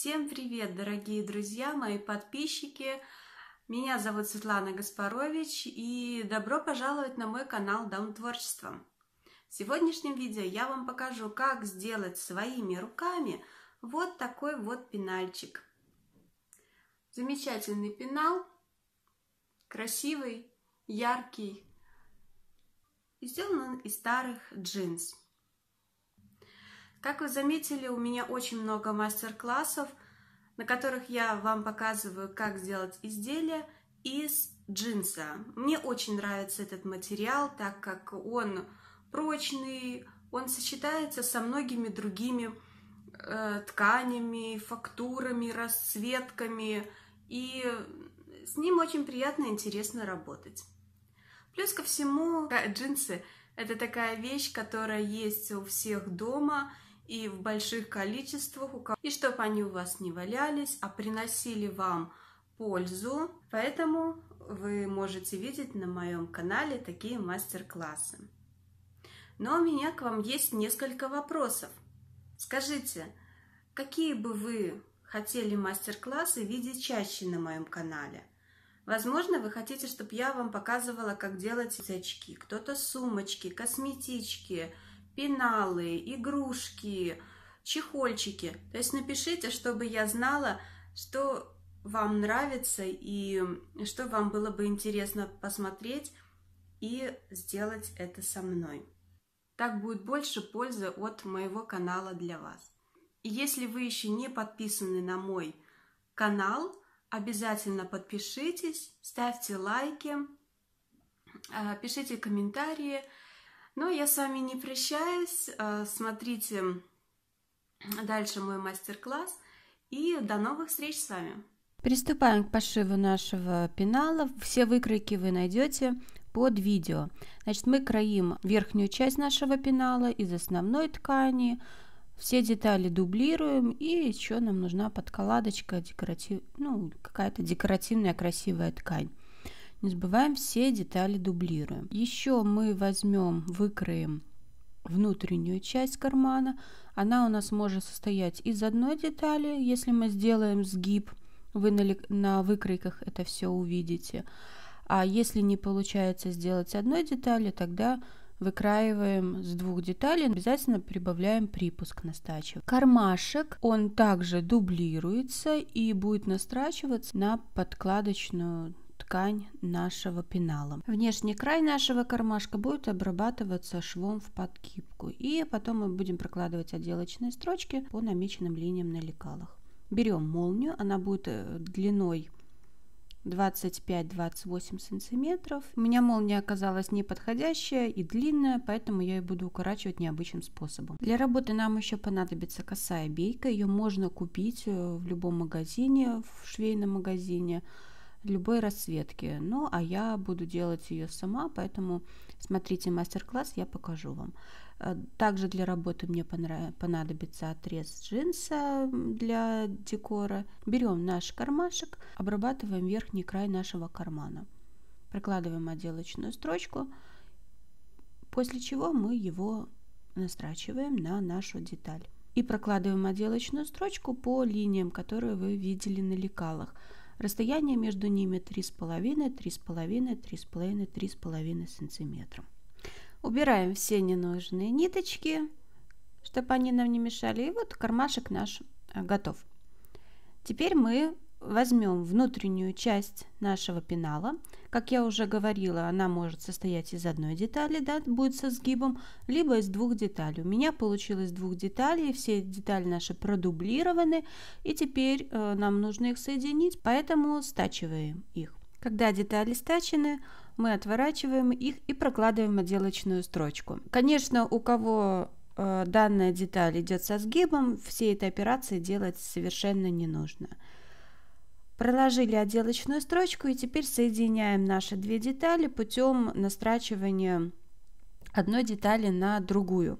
Всем привет, дорогие друзья, мои подписчики! Меня зовут Светлана Гаспарович и добро пожаловать на мой канал Дом Творчества. В сегодняшнем видео я вам покажу, как сделать своими руками вот такой вот пенальчик. Замечательный пенал, красивый, яркий и сделан он из старых джинс. Как вы заметили, у меня очень много мастер-классов, на которых я вам показываю, как сделать изделия из джинса. Мне очень нравится этот материал, так как он прочный, он сочетается со многими другими э, тканями, фактурами, расцветками, и с ним очень приятно и интересно работать. Плюс ко всему, э, джинсы – это такая вещь, которая есть у всех дома – и в больших количествах, и чтобы они у вас не валялись, а приносили вам пользу. Поэтому вы можете видеть на моем канале такие мастер-классы. Но у меня к вам есть несколько вопросов. Скажите, какие бы вы хотели мастер-классы видеть чаще на моем канале? Возможно, вы хотите, чтобы я вам показывала, как делать очки, кто-то сумочки, косметички, пеналы, игрушки, чехольчики. То есть напишите, чтобы я знала, что вам нравится и что вам было бы интересно посмотреть и сделать это со мной. Так будет больше пользы от моего канала для вас. И если вы еще не подписаны на мой канал, обязательно подпишитесь, ставьте лайки, э, пишите комментарии – но ну, я с вами не прощаюсь. Э, смотрите дальше мой мастер-класс. И до новых встреч с вами. Приступаем к пошиву нашего пенала. Все выкройки вы найдете под видео. Значит, мы кроим верхнюю часть нашего пенала из основной ткани. Все детали дублируем. И еще нам нужна подколадочка, декоратив... ну, какая-то декоративная красивая ткань. Не забываем, все детали дублируем. Еще мы возьмем, выкроем внутреннюю часть кармана. Она у нас может состоять из одной детали, если мы сделаем сгиб, вы на, на выкройках это все увидите. А если не получается сделать одной детали, тогда выкраиваем с двух деталей, обязательно прибавляем припуск на стачивание. Кармашек, он также дублируется и будет настрачиваться на подкладочную ткань нашего пенала. Внешний край нашего кармашка будет обрабатываться швом в подкипку. И потом мы будем прокладывать отделочные строчки по намеченным линиям на лекалах. Берем молнию, она будет э, длиной 25-28 сантиметров. У меня молния оказалась неподходящая и длинная, поэтому я ее буду укорачивать необычным способом. Для работы нам еще понадобится косая бейка. Ее можно купить э, в любом магазине, в швейном магазине любой расцветки. Ну, а я буду делать ее сама, поэтому смотрите мастер-класс, я покажу вам. Э, также для работы мне понадобится отрез джинса для декора. Берем наш кармашек, обрабатываем верхний край нашего кармана. Прокладываем отделочную строчку, после чего мы его настрачиваем на нашу деталь. И прокладываем отделочную строчку по линиям, которые вы видели на лекалах. Расстояние между ними 3,5, 3,5, 3,5, 3,5 сантиметра. Убираем все ненужные ниточки, чтобы они нам не мешали. И вот кармашек наш э, готов. Теперь мы возьмем внутреннюю часть нашего пенала, как я уже говорила, она может состоять из одной детали, да, будет со сгибом, либо из двух деталей. У меня получилось двух деталей, все детали наши продублированы, и теперь э, нам нужно их соединить, поэтому стачиваем их. Когда детали стачены, мы отворачиваем их и прокладываем отделочную строчку. Конечно, у кого э, данная деталь идет со сгибом, все эти операции делать совершенно не нужно. Проложили отделочную строчку и теперь соединяем наши две детали путем настрачивания одной детали на другую.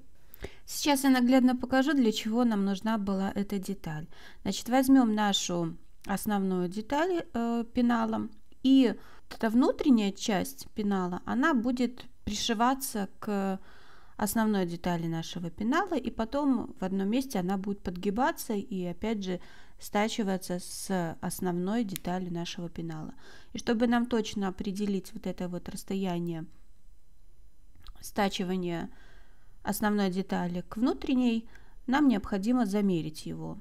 Сейчас я наглядно покажу, для чего нам нужна была эта деталь. Значит, возьмем нашу основную деталь э, пенала и эта внутренняя часть пенала, она будет пришиваться к основной детали нашего пенала и потом в одном месте она будет подгибаться и опять же стачиваться с основной деталью нашего пенала. И чтобы нам точно определить вот это вот расстояние стачивания основной детали к внутренней, нам необходимо замерить его.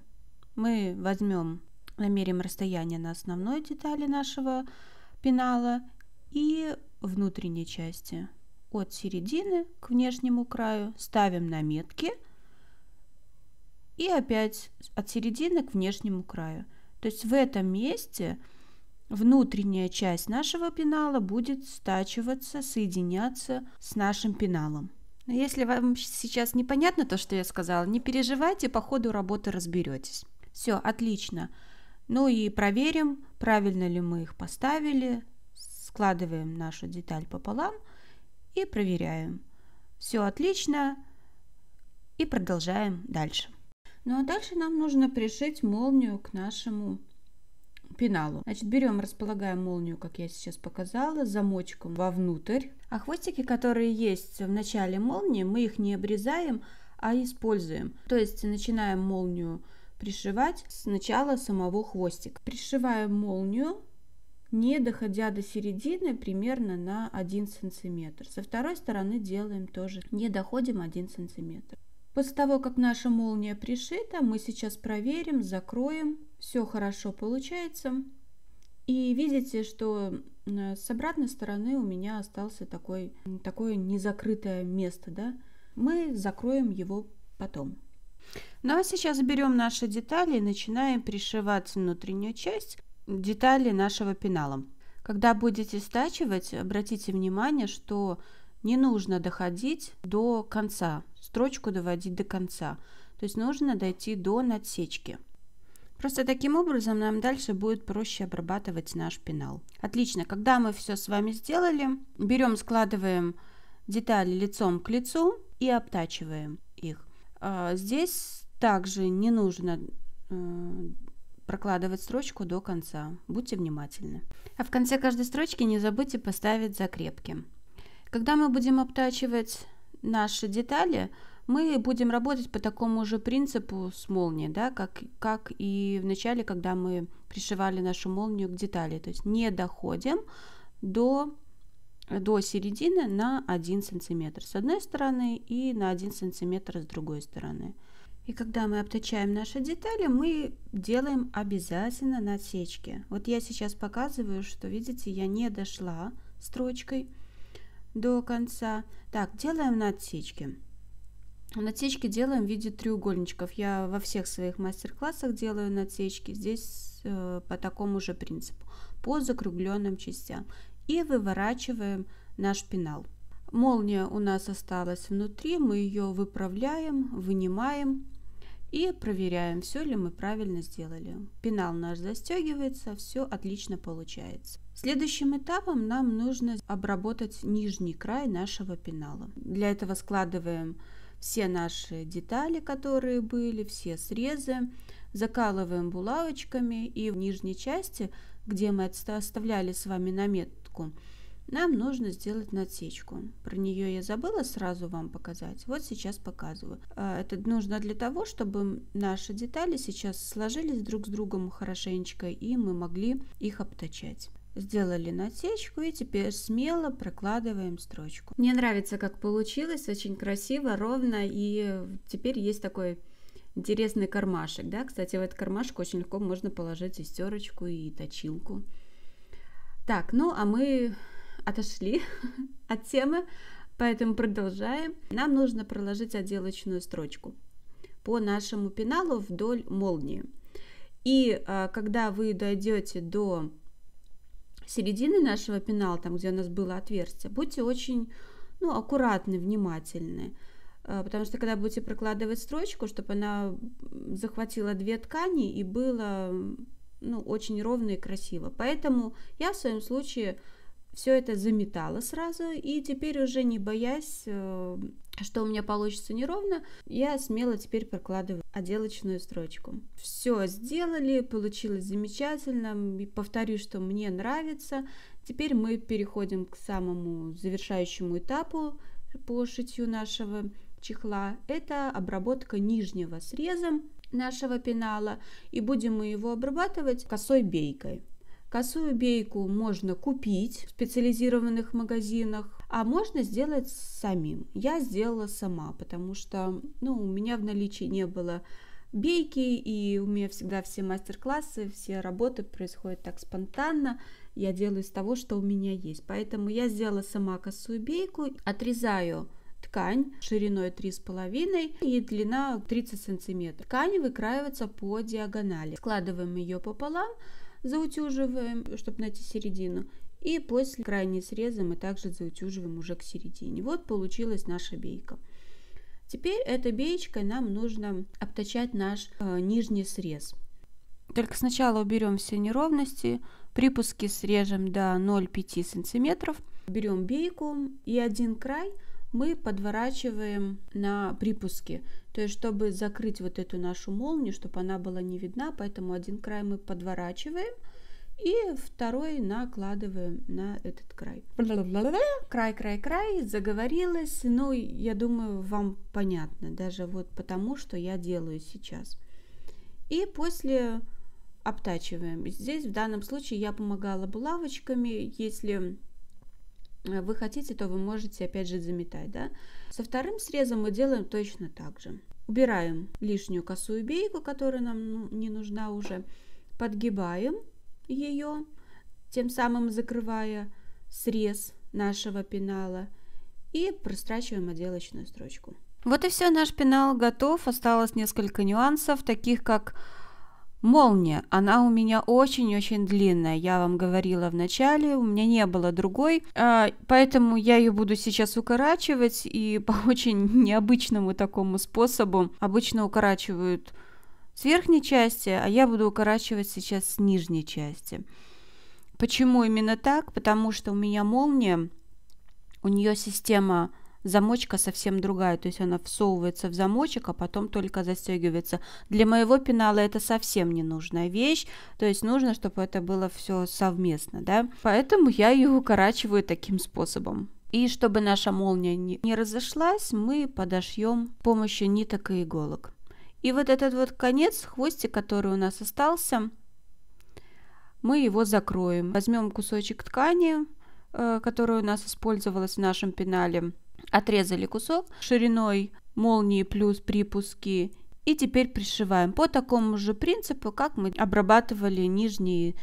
Мы возьмем, намерим расстояние на основной детали нашего пенала и внутренней части. От середины к внешнему краю ставим наметки – и опять от середины к внешнему краю. То есть в этом месте внутренняя часть нашего пенала будет стачиваться, соединяться с нашим пеналом. Если вам сейчас непонятно то, что я сказала, не переживайте, по ходу работы разберетесь. Все, отлично. Ну и проверим, правильно ли мы их поставили. Складываем нашу деталь пополам и проверяем. Все отлично. И продолжаем дальше. Ну а дальше нам нужно пришить молнию к нашему пеналу. Значит, берем, располагаем молнию, как я сейчас показала, замочком вовнутрь. А хвостики, которые есть в начале молнии, мы их не обрезаем, а используем. То есть начинаем молнию пришивать с начала самого хвостика. Пришиваем молнию, не доходя до середины примерно на 1 сантиметр. Со второй стороны делаем тоже, не доходим 1 сантиметр. После того, как наша молния пришита, мы сейчас проверим, закроем. Все хорошо получается. И видите, что с обратной стороны у меня остался такой, такое незакрытое место. Да? Мы закроем его потом. Ну а сейчас берем наши детали и начинаем пришивать внутреннюю часть детали нашего пенала. Когда будете стачивать, обратите внимание, что не нужно доходить до конца строчку доводить до конца. То есть нужно дойти до надсечки. Просто таким образом нам дальше будет проще обрабатывать наш пенал. Отлично, когда мы все с вами сделали, берем, складываем детали лицом к лицу и обтачиваем их. А, здесь также не нужно э, прокладывать строчку до конца. Будьте внимательны. А в конце каждой строчки не забудьте поставить закрепки. Когда мы будем обтачивать наши детали, мы будем работать по такому же принципу с молнией, да, как, как и в начале, когда мы пришивали нашу молнию к детали. То есть не доходим до, до середины на 1 сантиметр с одной стороны и на 1 сантиметр с другой стороны. И когда мы обточаем наши детали, мы делаем обязательно насечки. Вот я сейчас показываю, что видите, я не дошла строчкой, до конца. Так, делаем надсечки. Надсечки делаем в виде треугольничков. Я во всех своих мастер-классах делаю надсечки. Здесь э, по такому же принципу. По закругленным частям. И выворачиваем наш пенал. Молния у нас осталась внутри. Мы ее выправляем, вынимаем и проверяем, все ли мы правильно сделали. Пенал наш застегивается, все отлично получается. Следующим этапом нам нужно обработать нижний край нашего пенала. Для этого складываем все наши детали, которые были, все срезы, закалываем булавочками и в нижней части, где мы оставляли с вами наметку, нам нужно сделать надсечку. Про нее я забыла сразу вам показать. Вот сейчас показываю. А, это нужно для того, чтобы наши детали сейчас сложились друг с другом хорошенечко и мы могли их обточать. Сделали надсечку и теперь смело прокладываем строчку. Мне нравится, как получилось, очень красиво, ровно, и теперь есть такой интересный кармашек, да, кстати, в этот кармашек очень легко можно положить и стерочку, и точилку. Так, ну а мы отошли от темы, поэтому продолжаем. Нам нужно проложить отделочную строчку по нашему пеналу вдоль молнии. И а, когда вы дойдете до середины нашего пенала, там, где у нас было отверстие, будьте очень ну, аккуратны, внимательны. А, потому что когда будете прокладывать строчку, чтобы она захватила две ткани и было ну, очень ровно и красиво. Поэтому я в своем случае все это заметала сразу, и теперь уже не боясь, э, что у меня получится неровно, я смело теперь прокладываю отделочную строчку. Все сделали, получилось замечательно, повторю, что мне нравится. Теперь мы переходим к самому завершающему этапу по шитью нашего чехла. Это обработка нижнего срезом нашего пенала, и будем мы его обрабатывать косой бейкой. Косую бейку можно купить в специализированных магазинах, а можно сделать самим. Я сделала сама, потому что ну, у меня в наличии не было бейки, и у меня всегда все мастер-классы, все работы происходят так спонтанно. Я делаю из того, что у меня есть. Поэтому я сделала сама косую бейку, отрезаю ткань шириной 3,5 и длина 30 сантиметров. Ткань выкраивается по диагонали. Складываем ее пополам, заутюживаем, чтобы найти середину. И после крайний среза мы также заутюживаем уже к середине. Вот получилась наша бейка. Теперь этой беечкой нам нужно обточать наш э, нижний срез. Только сначала уберем все неровности, припуски срежем до 0,5 см, берем бейку и один край мы подворачиваем на припуске. То есть, чтобы закрыть вот эту нашу молнию, чтобы она была не видна, поэтому один край мы подворачиваем, и второй накладываем на этот край. Край, край, край, заговорилась, ну, я думаю, вам понятно, даже вот потому, что я делаю сейчас. И после обтачиваем. Здесь в данном случае я помогала булавочками, если Э, вы хотите, то вы можете опять же заметать. Да? Со вторым срезом мы делаем точно так же. Убираем лишнюю косую бейку, которая нам ну, не нужна уже. Подгибаем ее, тем самым закрывая срез нашего пенала. И прострачиваем отделочную строчку. Вот и все, наш пенал готов. Осталось несколько нюансов, таких как Молния, она у меня очень-очень длинная, я вам говорила в начале, у меня не было другой, а, поэтому я ее буду сейчас укорачивать и по очень необычному такому способу. Обычно укорачивают с верхней части, а я буду укорачивать сейчас с нижней части. Почему именно так? Потому что у меня молния, у нее система замочка совсем другая, то есть она всовывается в замочек, а потом только застегивается. Для моего пенала это совсем не нужная вещь, то есть нужно, чтобы это было все совместно, да. Поэтому я ее укорачиваю таким способом. И чтобы наша молния не разошлась, мы подошьем с помощью ниток и иголок. И вот этот вот конец, хвостик, который у нас остался, мы его закроем. Возьмем кусочек ткани, э, который у нас использовалась в нашем пенале, Отрезали кусок шириной молнии плюс припуски и теперь пришиваем по такому же принципу, как мы обрабатывали нижний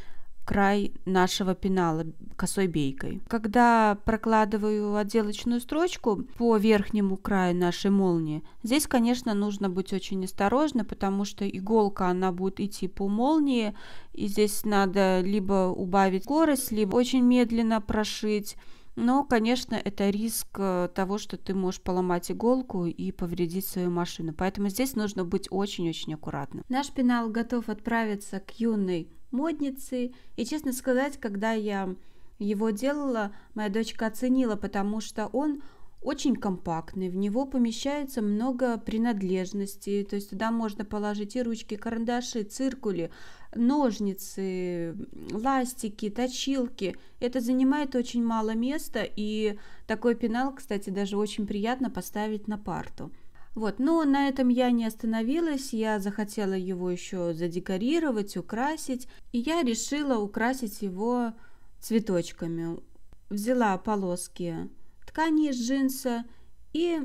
край нашего пенала косой бейкой. Когда прокладываю отделочную строчку по верхнему краю нашей молнии, здесь, конечно, нужно быть очень осторожным, потому что иголка, она будет идти по молнии, и здесь надо либо убавить скорость, либо очень медленно прошить, но, конечно, это риск э, того, что ты можешь поломать иголку и повредить свою машину. Поэтому здесь нужно быть очень-очень аккуратным. Наш пенал готов отправиться к юной моднице. И, честно сказать, когда я его делала, моя дочка оценила, потому что он очень компактный, в него помещается много принадлежностей, то есть туда можно положить и ручки, карандаши, циркули, ножницы, ластики, точилки. Это занимает очень мало места, и такой пенал, кстати, даже очень приятно поставить на парту. Вот, но на этом я не остановилась, я захотела его еще задекорировать, украсить, и я решила украсить его цветочками. Взяла полоски ткани из джинса и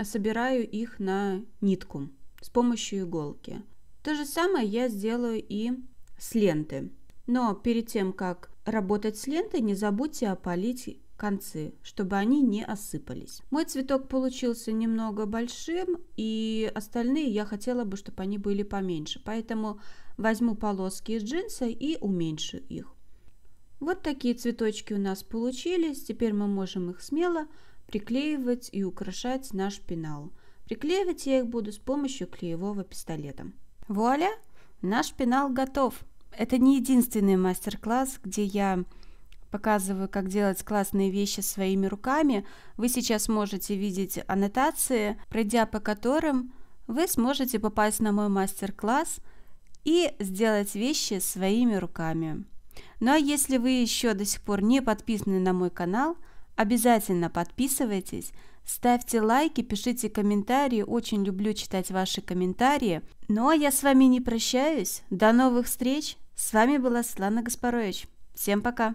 собираю их на нитку с помощью иголки. То же самое я сделаю и с ленты. Но перед тем, как работать с лентой, не забудьте опалить концы, чтобы они не осыпались. Мой цветок получился немного большим, и остальные я хотела бы, чтобы они были поменьше, поэтому возьму полоски из джинса и уменьшу их. Вот такие цветочки у нас получились, теперь мы можем их смело приклеивать и украшать наш пенал. Приклеивать я их буду с помощью клеевого пистолета. Вуаля! Наш пенал готов! Это не единственный мастер-класс, где я показываю, как делать классные вещи своими руками. Вы сейчас можете видеть аннотации, пройдя по которым вы сможете попасть на мой мастер-класс и сделать вещи своими руками. Ну а если вы еще до сих пор не подписаны на мой канал, обязательно подписывайтесь, Ставьте лайки, пишите комментарии, очень люблю читать ваши комментарии. Ну а я с вами не прощаюсь, до новых встреч, с вами была Светлана Гаспарович, всем пока!